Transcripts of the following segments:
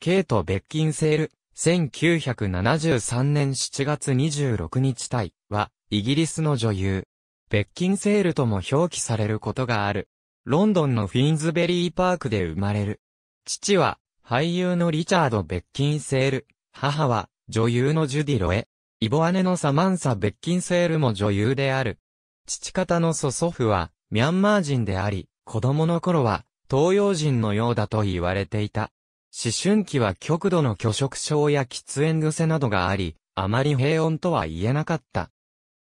ケイト・ベッキンセール、1973年7月26日体は、イギリスの女優。ベッキンセールとも表記されることがある。ロンドンのフィンズベリーパークで生まれる。父は、俳優のリチャード・ベッキンセール。母は、女優のジュディ・ロエ。イボ姉のサマンサ・ベッキンセールも女優である。父方の祖祖父は、ミャンマー人であり、子供の頃は、東洋人のようだと言われていた。思春期は極度の拒食症や喫煙癖などがあり、あまり平穏とは言えなかった。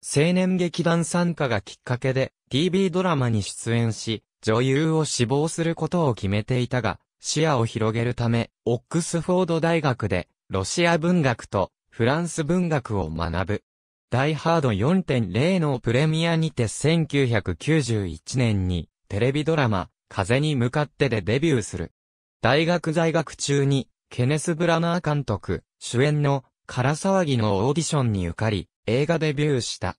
青年劇団参加がきっかけで TV ドラマに出演し、女優を志望することを決めていたが、視野を広げるため、オックスフォード大学でロシア文学とフランス文学を学ぶ。ダイハード4.0のプレミアにて1991年にテレビドラマ、風に向かってでデビューする。大学在学中に、ケネス・ブラナー監督、主演の、空騒ぎのオーディションに受かり、映画デビューした。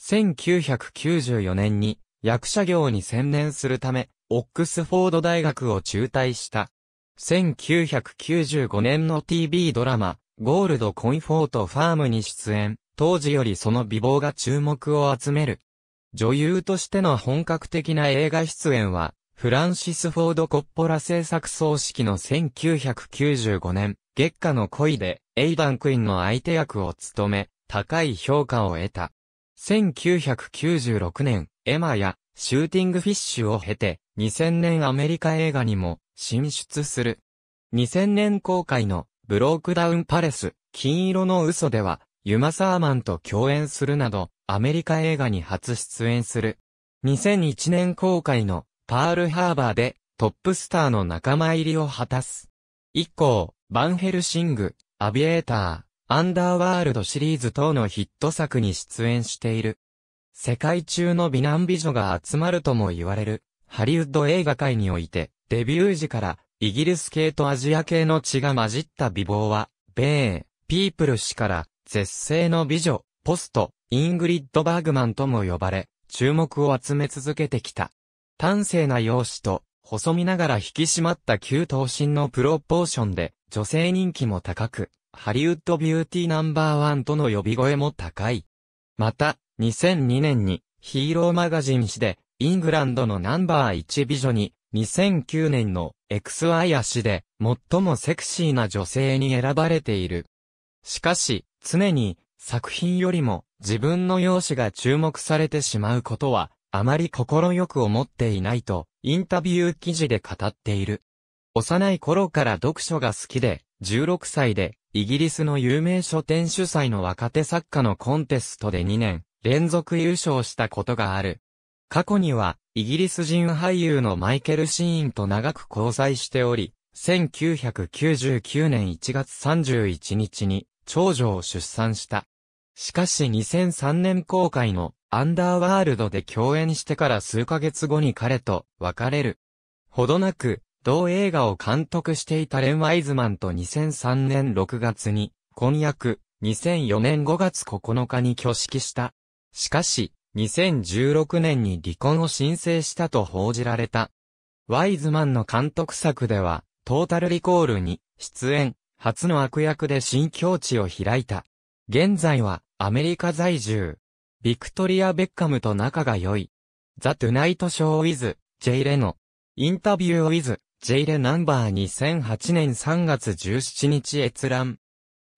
1994年に役者業に専念するため、オックスフォード大学を中退した。1995年の TV ドラマ、ゴールドコンフォートファームに出演、当時よりその美貌が注目を集める。女優としての本格的な映画出演は、フランシス・フォード・コッポラ制作葬式の1995年、月下の恋で、エイダン・クインの相手役を務め、高い評価を得た。1996年、エマや、シューティングフィッシュを経て、2000年アメリカ映画にも、進出する。2000年公開の、ブロークダウンパレス、金色の嘘では、ユマ・サーマンと共演するなど、アメリカ映画に初出演する。2001年公開のパールハーバーでトップスターの仲間入りを果たす。以降、バンヘルシング、アビエーター、アンダーワールドシリーズ等のヒット作に出演している。世界中の美男美女が集まるとも言われる、ハリウッド映画界において、デビュー時から、イギリス系とアジア系の血が混じった美貌は、米ピープル氏から、絶世の美女、ポスト、イングリッド・バーグマンとも呼ばれ、注目を集め続けてきた。端正な容姿と、細身ながら引き締まった旧頭身のプロポーションで、女性人気も高く、ハリウッドビューティーナンバーワンとの呼び声も高い。また、2002年にヒーローマガジン誌で、イングランドのナンバー1美女に、2009年の XY 足で、最もセクシーな女性に選ばれている。しかし、常に作品よりも自分の容姿が注目されてしまうことはあまり心よく思っていないとインタビュー記事で語っている。幼い頃から読書が好きで、16歳でイギリスの有名書店主催の若手作家のコンテストで2年連続優勝したことがある。過去にはイギリス人俳優のマイケル・シーンと長く交際しており、1999年1月31日に長女を出産した。しかし2003年公開のアンダーワールドで共演してから数ヶ月後に彼と別れる。ほどなく、同映画を監督していたレン・ワイズマンと2003年6月に婚約、2004年5月9日に挙式した。しかし、2016年に離婚を申請したと報じられた。ワイズマンの監督作では、トータルリコールに出演、初の悪役で新境地を開いた。現在は、アメリカ在住。ビクトリア・ベッカムと仲が良い。ザ・トゥナイト・ショー・ウィズ、ジェイ・レノ。インタビュー・ウィズ、ジェイレナンバー2008年3月17日閲覧。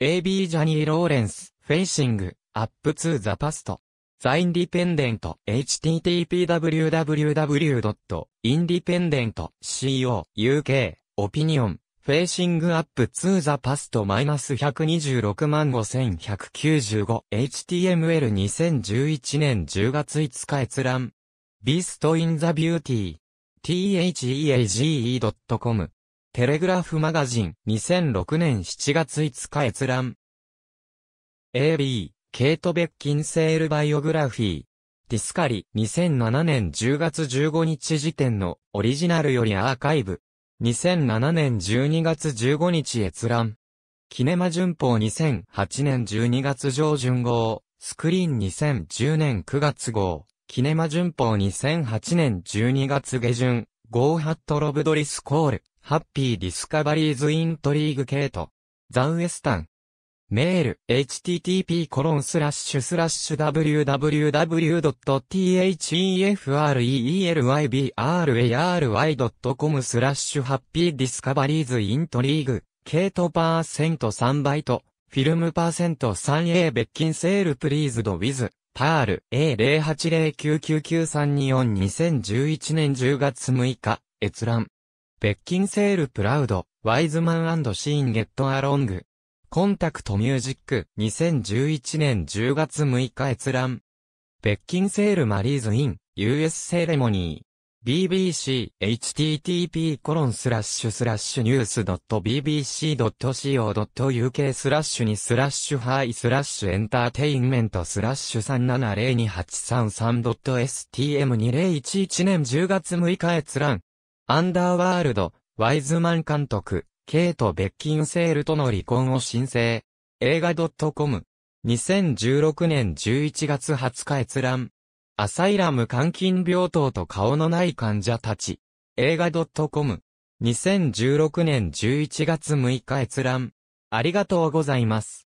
AB ジャニー・ローレンス、フェイシング、アップー・ザパスト。ザインディペンデント、http://www.independent.co.uk、オピニオン。フェーシングアップツーザパストマイナス126万 5195HTML2011 年10月5日閲覧。ビーストインザビューティー theage.com テレグラフマガジン2006年7月5日閲覧。AB ケイト・ベッキンセールバイオグラフィーディスカリ2007年10月15日時点のオリジナルよりアーカイブ2007年12月15日閲覧。キネマ旬報2008年12月上旬号、スクリーン2010年9月号、キネマ旬報2008年12月下旬、ゴーハットロブドリスコール、ハッピーディスカバリーズイントリーグケート、ザウエスタン、メール、h t t p w w w t h e f e r e l y a r a r y c o m スラッシュハッピーディスカバリーズイントリーグ、ケートパーセント3バイト、フィルムパーセント 3A キンセールプリーズドウィズ、パール A0809993242011 年10月6日、閲覧。キンセールプラウド、ワイズマンシーンゲットアロング。コンタクトミュージック、2011年10月6日閲覧。ベッキンセールマリーズイン、US セレモニー。BBC, http コロンスラッシュスラッシュニュース .bbc.co.uk スラッシュにスラッシュハイスラッシュエンターテインメントスラッシュ 3702833.stm2011 年10月6日閲覧。アンダーワールド、ワイズマン監督。ケイト・ベッキンセールとの離婚を申請。映画 .com。2016年11月20日閲覧。アサイラム監禁病棟と顔のない患者たち。映画 .com。2016年11月6日閲覧。ありがとうございます。